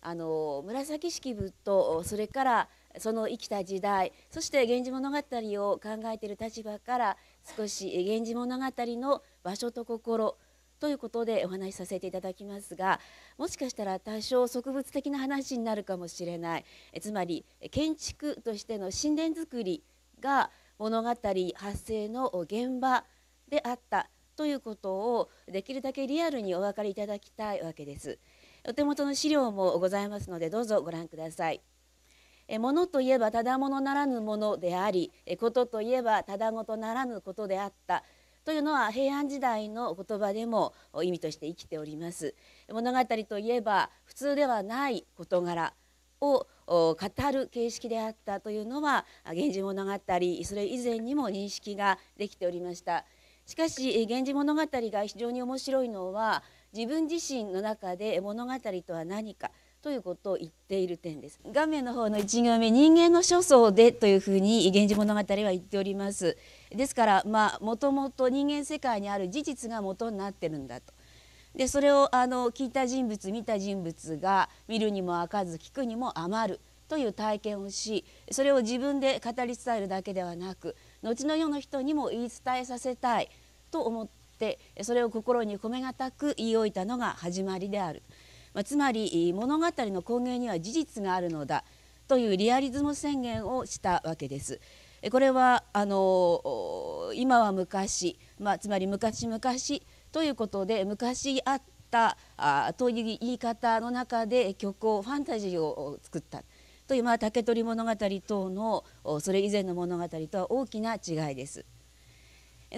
あの紫式部とそれからその生きた時代そして「源氏物語」を考えている立場から少し「源氏物語」の場所と心ということでお話しさせていただきますがもしかしたら多少植物的な話になるかもしれないつまり建築としての神殿作りが物語発生の現場であったということをできるだけリアルにお分かりいただきたいわけです。お手元の資料もございますのでどうぞご覧ください。物といえばただものならぬものでありことといえばただごとならぬことであったというのは平安時代の言葉でも意味として生きております物語といえば普通ではない事柄を語る形式であったというのは「源氏物語」それ以前にも認識ができておりました。しかし「源氏物語」が非常に面白いのは自分自身の中で物語とは何かということを言っている点です画面の方の1行目人間の所相でというふうに源氏物語は言っておりますですからまあもともと人間世界にある事実が元になってるんだとでそれをあの聞いた人物見た人物が見るにも開かず聞くにも余るという体験をしそれを自分で語り伝えるだけではなく後の世の人にも言い伝えさせたいと思ってそれを心に込めがたく言い置いたのが始まりである、まあ、つまり物語の根源には事実があるのだというリアリズム宣言をしたわけです。これはあの今は昔、まあ、つまり昔々ということで昔あったあという言い方の中で曲をファンタジーを作った。という、まあ、竹取物語等のそれ以前の物語とは大きな違いです。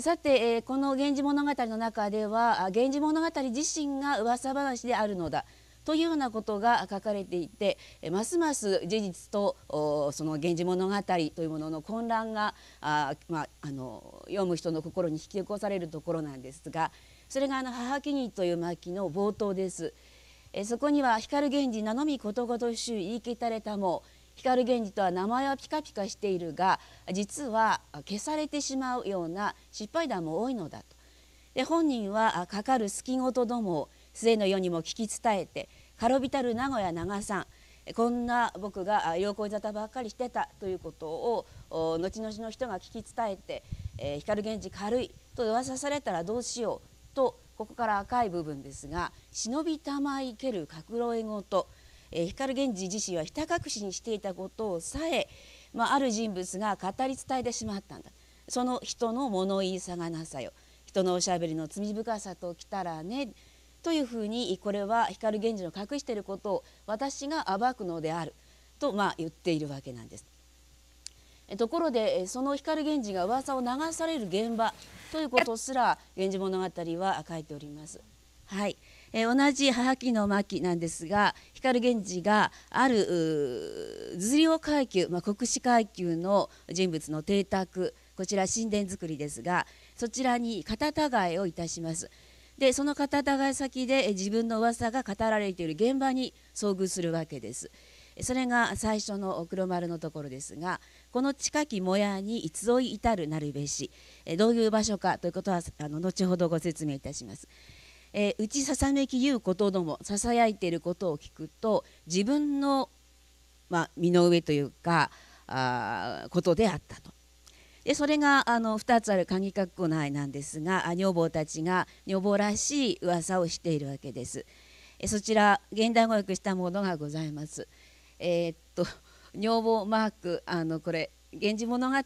さて、えこの「源氏物語」の中では「源氏物語」自身が噂話であるのだというようなことが書かれていてますます事実とその「源氏物語」というものの混乱があ、まあ、あの読む人の心に引き起こされるところなんですがそれがあの「母君という巻の冒頭です。えそこには光源氏名のみことごとしゅ言い聞たれたも光源氏とは名前はピカピカしているが実は消されてしまうような失敗談も多いのだとで本人はかかる隙事どもを末の世にも聞き伝えて軽びたる名古屋長さんこんな僕が陽光沙汰ばっかりしてたということを後々の人が聞き伝えて、え光源氏軽いと噂されたらどうしようとここから赤い部分ですが「忍びたまいける隠ろえごと」えー、光源氏自身はひた隠しにしていたことをさえ、まあ、ある人物が語り伝えてしまったんだその人の物言いさがなさよ人のおしゃべりの罪深さときたらねというふうにこれは光源氏の隠していることを私が暴くのであるとまあ言っているわけなんです。ところでその光源氏が噂を流される現場ということすら「源氏物語」は書いております。はいえー、同じ母木の巻なんですが光源氏がある頭領階級、まあ、国士階級の人物の邸宅こちら神殿作りですがそちらに片たがいをいたします。でその肩たがい先で自分の噂が語られている現場に遭遇するわけです。それが最初の黒丸のところですがこの近きもやに偽い至るなるべしどういう場所かということはあの後ほどご説明いたします。えー、うちささめき言うことどもささやいていることを聞くと自分の、まあ、身の上というかあことであったと。でそれがあの2つある鍵括弧内なんですが女房たちが女房らしい噂をしているわけです。えそちら現代語訳したものがございます。えー、っと女房マークあのこれ「源氏物語」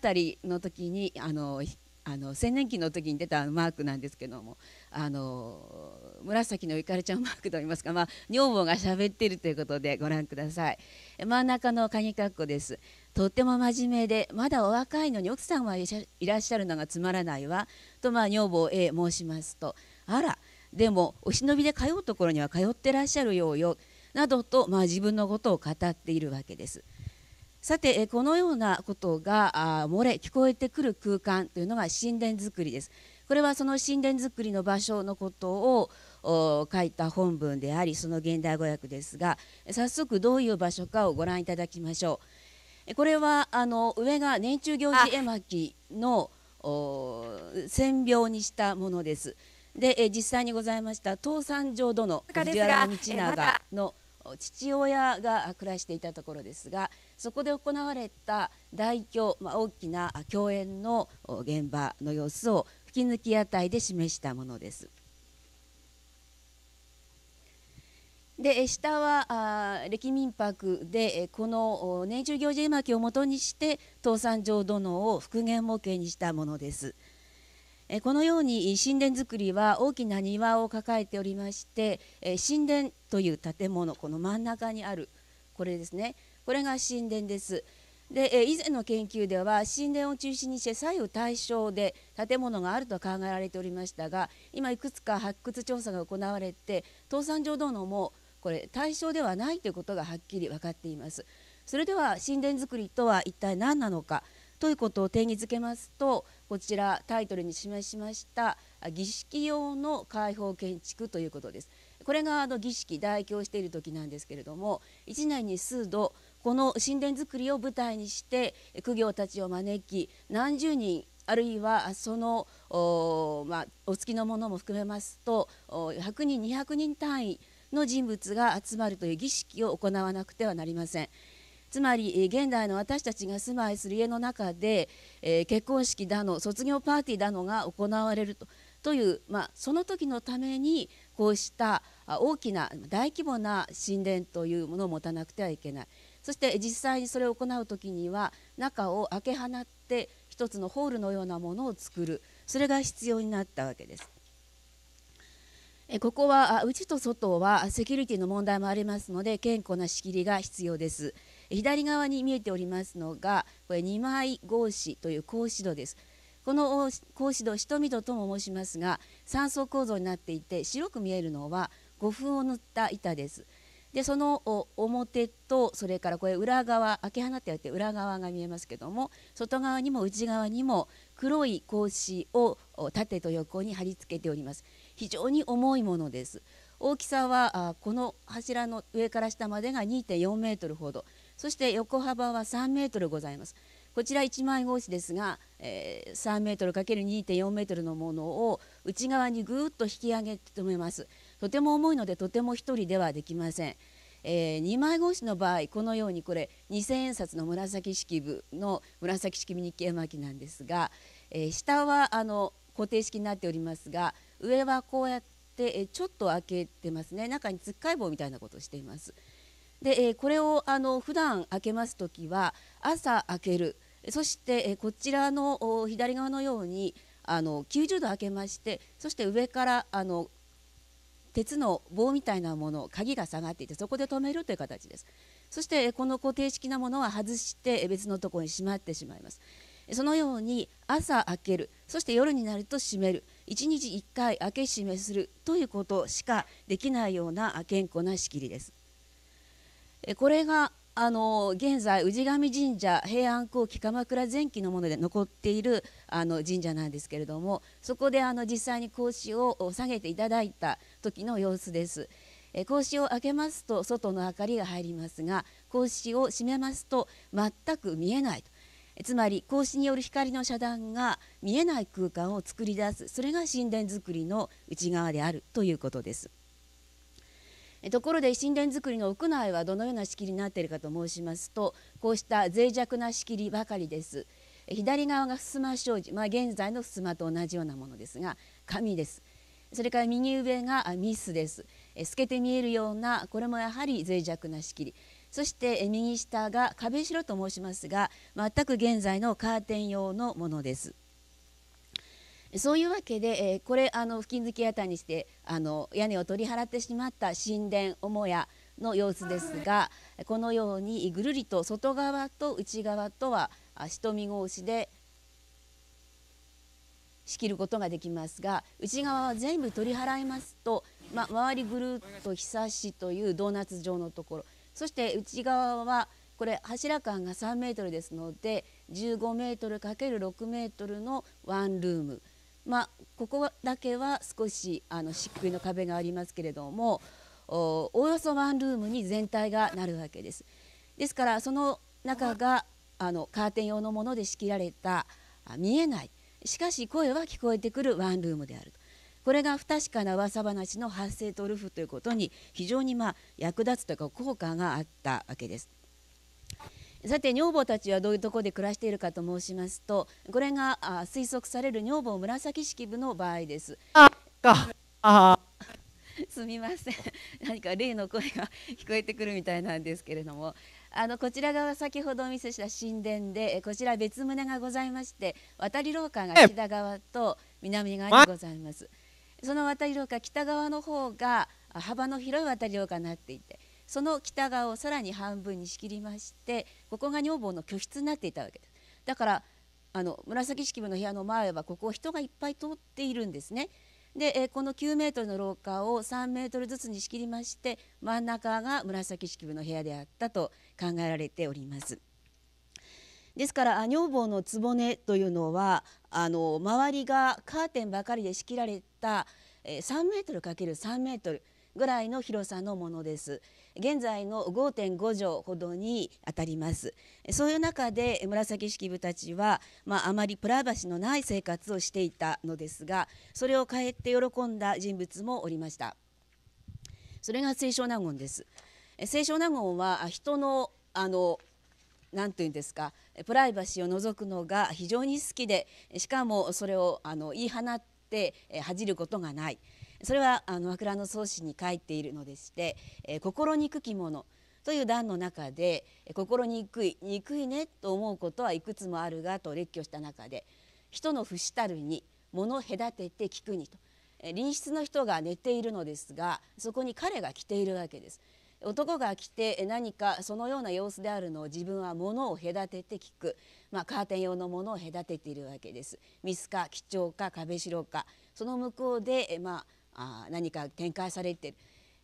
の時にあのあの青年期の時に出たマークなんですけどもあの紫のゆかりちゃんマークといいますか、まあ、女房が喋っているということでご覧ください真ん中のカニカッコですとっても真面目でまだお若いのに奥さんはいらっしゃるのがつまらないわと、まあ、女房へ申しますとあらでもお忍びで通うところには通ってらっしゃるようよなどと、まあ、自分のことを語っているわけです。さてこのようなことが漏れ聞こえてくる空間というのが神殿づくりです。これはその神殿づくりの場所のことを書いた本文でありその現代語訳ですが早速どういう場所かをご覧いただきましょう。これはあの上が年中行事絵巻の線描にしたものです。で実際にございました東三条殿藤原道長の父親が暮らしていたところですがそこで行われた大凶、まあ、大きな共演の現場の様子を吹き抜き屋台で示したものです。で下は歴民泊でこの年中行事絵巻をもとにして東山城殿を復元模型にしたものです。えこのように神殿造りは大きな庭を抱えておりまして、え神殿という建物この真ん中にあるこれですねこれが神殿です。で、え以前の研究では神殿を中心にして左右対称で建物があると考えられておりましたが今いくつか発掘調査が行われて東山城殿もこれ対象ではないということがはっきり分かっています。それでは神殿作りとは一体何なのかということを定義づけますとこちらタイトルに示しました儀式用の開放建築ということです。これがあの儀式代表している時なんですけれども1年に数度この神殿作りを舞台にして苦行たちを招き何十人あるいはそのお,、まあ、お付きのものも含めますと100人200人単位の人物が集まるという儀式を行わなくてはなりません。つまり現代の私たちが住まいする家の中で、えー、結婚式だの卒業パーティーだのが行われるとという、まあ、その時のためにこうした大きな大規模な神殿というものを持たなくてはいけないそして実際にそれを行う時には中を開け放って一つのホールのようなものを作るそれが必要になったわけです。ここは内と外はセキュリティの問題もありますので健康な仕切りが必要です。左側に見えておりますのがこれ二枚格子という格子戸です。この格子戸瞳戸とも申しますが3層構造になっていて白く見えるのは五分を塗った板です。でその表とそれからこれ裏側開け放ってあって裏側が見えますけども外側にも内側にも黒い格子を縦と横に貼り付けております非常に重いものです大きさはこの柱の上から下までが2.4メートルほどそして横幅は3メートルございます。こちら1枚格子ですが、えー、3メートル ×2.4 メートルのものを内側にぐーっと引き上げて止めます。とても重いのでとても1人ではできません。えー、2枚格子の場合このようにこれ2,000円札の紫式部の紫式部日記絵巻なんですが、えー、下はあの固定式になっておりますが上はこうやって、ちょっと開けてますね中につっかい棒みたいなことをしています。で、えこれをあの普段開けます時は朝開けるそして、えこちらの左側のようにあの90度開けましてそして上からあの鉄の棒みたいなもの鍵が下がっていてそこで止めるという形ですそしてこの固定式なものは外して別のところにしまってしまいますそのように朝開けるそして夜になると閉める1日1回開け閉めするということしかできないような健康な仕切りですこれがあの現在氏神神社平安後期鎌倉前期のもので残っているあの神社なんですけれどもそこであの実際に格子を下げていただいた時の様子です。格子を開けますと外の明かりが入りますが格子を閉めますと全く見えないとつまり格子による光の遮断が見えない空間を作り出すそれが神殿造りの内側であるということです。ところで神殿造りの屋内はどのような仕切りになっているかと申しますとこうした脆弱な仕切りばかりです左側が襖障子、まあ、現在の襖と同じようなものですが紙ですそれから右上がミスです透けて見えるようなこれもやはり脆弱な仕切りそして右下が壁白と申しますが全く現在のカーテン用のものですそういうわけで、えー、これあの付近付き屋台にしてあの屋根を取り払ってしまった神殿母屋の様子ですがこのようにぐるりと外側と内側とは瞳格子で仕切ることができますが内側は全部取り払いますと、ま、周りぐるっとひさしというドーナツ状のところそして内側はこれ柱間が3メートルですので15メートル ×6 メートルのワンルームまあ、ここだけは少しあの漆喰の壁がありますけれどもおおよそワンルームに全体がなるわけです。ですからその中があのカーテン用のもので仕切られた見えないしかし声は聞こえてくるワンルームであるとこれが不確かな噂話の発生とルフということに非常にまあ役立つというか効果があったわけです。さて女房たちはどういうところで暮らしているかと申しますとこれが推測される女房紫式部の場合です。すみません何か例の声が聞こえてくるみたいなんですけれどもあのこちら側先ほどお見せした神殿でこちら別棟がございまして渡り廊下が北側と南側にございますその渡り廊下北側の方が幅の広い渡り廊下になっていてその北側をさらに半分に仕切りましてここが女房の居室になっていたわけですだからあの紫式部の部屋の前はここを人がいっぱい通っているんですねで、えこの9メートルの廊下を3メートルずつに仕切りまして真ん中が紫式部の部屋であったと考えられております。ですから女房の局というのはあの周りがカーテンばかりで仕切られた3メートル ×3 メートルぐらいの広さのものです現在の5.5畳ほどにあたりますそういう中で紫式部たちは、まあ、あまりプライバシーのない生活をしていたのですがそれを変えて喜んだ人物もおりましたそれが清少納言です清少納言は人のあの何て言うんですかプライバシーを除くのが非常に好きでしかもそれをあの言い放って恥じることがないそれはあの枕の草子に書いているのでして「えー、心憎きもの」という段の中で「心憎い憎いね」と思うことはいくつもあるがと列挙した中で「人の不したるに物隔てて聞くに」と隣室の人が寝ているのですがそこに彼が来ているわけです。男が来て何かそのような様子であるのを自分は物を隔てて聞く、まあ、カーテン用のものを隔てているわけです。ミスか貴重か壁白かその向こうで、まあ、あ何か展開されてる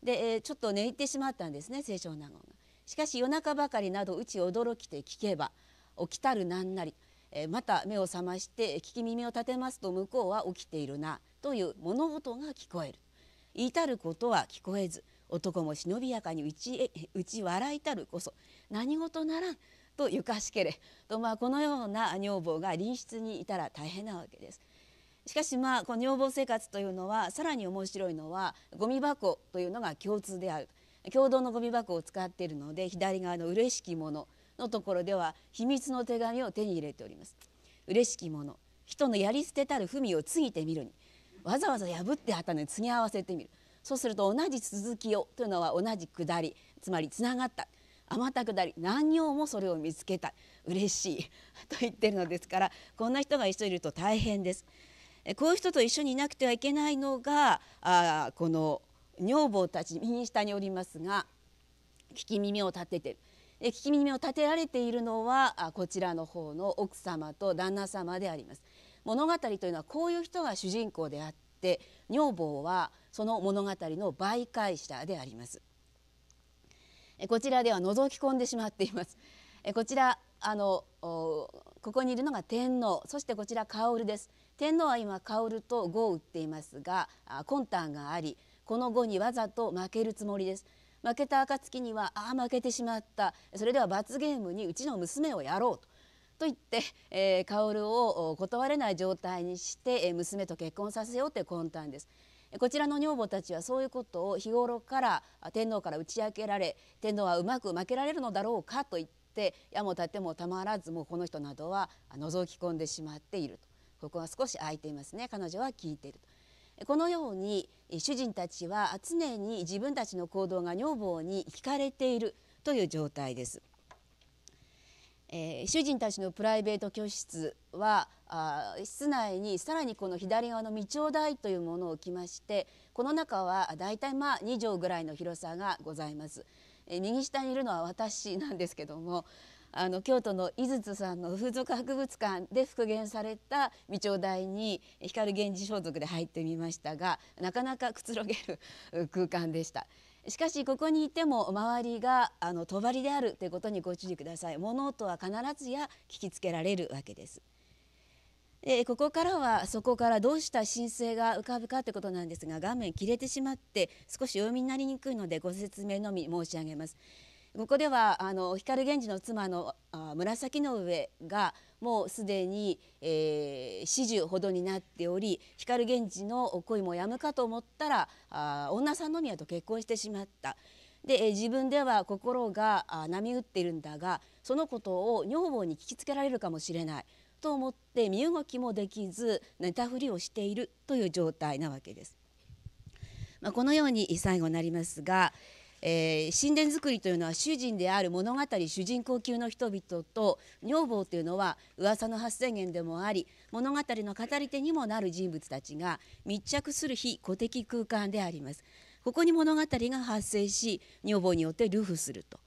で、えー、ちょっと寝入ってしまったんですね清少納言が。しかし夜中ばかりなどうち驚きて聞けば起きたるななり、えー、また目を覚まして聞き耳を立てますと向こうは起きているなという物音が聞こえる言いたることは聞こえず男も忍びやかにうちうち笑いたるこそ何事ならんとゆかしけれと、まあ、このような女房が隣室にいたら大変なわけです。しかしまあこの女房生活というのはさらに面白いのはゴミ箱というのが共通である共同のゴミ箱を使っているので左側の「嬉しきもの」のところでは秘密の手紙を手に入れております。嬉しきもの人のやり捨てたる文を継ぎてみるにわざわざ破ってあったのに継ぎ合わせてみるそうすると同じ続きをというのは同じ下りつまりつながった余った下り何行もそれを見つけた嬉しいと言ってるのですからこんな人が一緒いると大変です。こういう人と一緒にいなくてはいけないのがあこの女房たち右下におりますが聞き耳を立てて聞き耳を立てられているのはこちらの方の奥様と旦那様であります。物語というのはこういう人が主人公であって女房はその物語の媒介者であります。こちらでは覗き込んでしまっています。こちらあのここにいるのが天皇そしてこちら薫です天皇は今薫と碁を打っていますが魂胆がありこの碁にわざと負けるつもりです負けた暁にはああ負けてしまったそれでは罰ゲームにうちの娘をやろうと言って、えー、薫を断れない状態にして、娘と結婚させようという魂胆ですこちらの女房たちはそういうことを日頃から天皇から打ち明けられ天皇はうまく負けられるのだろうかと言ってって矢も盾もたまらずもうこの人などは覗き込んでしまっているとここは少し空いていますね彼女は聞いているとこのように主人たちは常に自分たちの行動が女房に惹かれているという状態です。えー、主人たちのプライベート居室はあ室内にさらにこの左側の道を台というものを置きましてこの中は大体まあ2畳ぐらいの広さがございます。え右下にいるのは私なんですけどもあの京都の井筒さんの風俗博物館で復元された未頂台に光源氏装束で入ってみましたがなかなかくつろげる空間でした。しかしここにいても周りがあの帳であるということにご注意ください。物音は必ずや聞きつけられるわけです。えー、ここからはそこからどうした申請が浮かぶかということなんですが画面切れてしまって少し読みになりにくいのでご説明のみ申し上げます。ここではあの光源氏の妻のあ紫の上がもうすでに、えー、ほどになっており光源氏の恋もやむかと思ったらあ女三宮と結婚してしまった。で、え自分では心があ波打っているんだがそのことを女房に聞きつけられるかもしれない。と思って身動きもできず寝たふりをしているという状態なわけです。まあ、このように最後になりますが、えー、神殿作りというのは主人である物語主人公級の人々と女房というのは噂の発生源でもあり物語の語り手にもなる人物たちが密着する非古的空間であります。ここに物語が発生し女房によって流布すると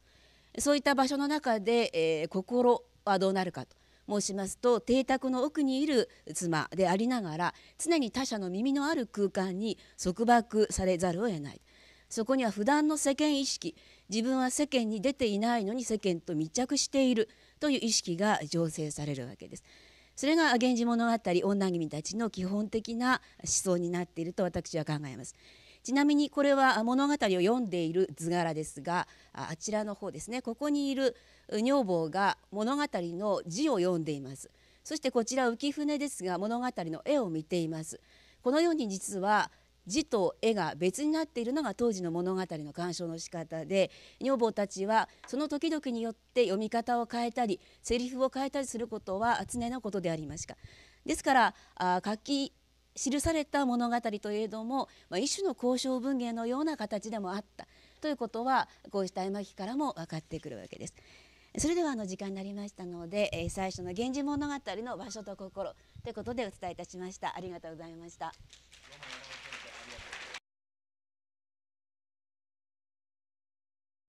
そういった場所の中で、えー、心はどうなるかと申しますと邸宅の奥にいる妻でありながら常に他者の耳のある空間に束縛されざるを得ないそこには普段の世間意識自分は世間に出ていないのに世間と密着しているという意識が醸成されるわけです。それが「源氏物語女君たち」の基本的な思想になっていると私は考えます。ちなみにこれは物語を読んでいる図柄ですがあちらの方ですねここにいる女房が物語の字を読んでいますそしてこちら浮舟ですが物語の絵を見ていますこのように実は字と絵が別になっているのが当時の物語の鑑賞の仕方で女房たちはその時々によって読み方を変えたりセリフを変えたりすることは常のことでありました。ですから書き記された物語といえども、まあ、一種の交渉文芸のような形でもあったということはこうした絵巻からも分かってくるわけです。それではあの時間になりましたので、えー、最初の「源氏物語の場所と心」ということでお伝えいたしました。ありがとうございました。